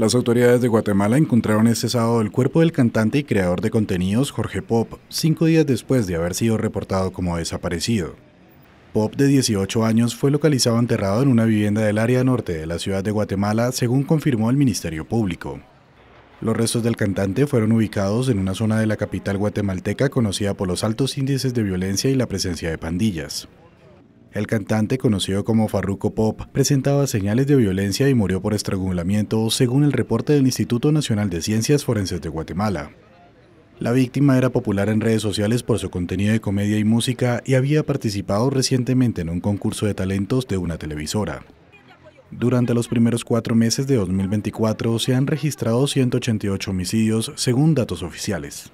Las autoridades de Guatemala encontraron este sábado el cuerpo del cantante y creador de contenidos Jorge Pop, cinco días después de haber sido reportado como desaparecido. Pop, de 18 años, fue localizado enterrado en una vivienda del área norte de la ciudad de Guatemala, según confirmó el Ministerio Público. Los restos del cantante fueron ubicados en una zona de la capital guatemalteca conocida por los altos índices de violencia y la presencia de pandillas. El cantante, conocido como Farruko Pop, presentaba señales de violencia y murió por estrangulamiento, según el reporte del Instituto Nacional de Ciencias Forenses de Guatemala. La víctima era popular en redes sociales por su contenido de comedia y música y había participado recientemente en un concurso de talentos de una televisora. Durante los primeros cuatro meses de 2024 se han registrado 188 homicidios, según datos oficiales.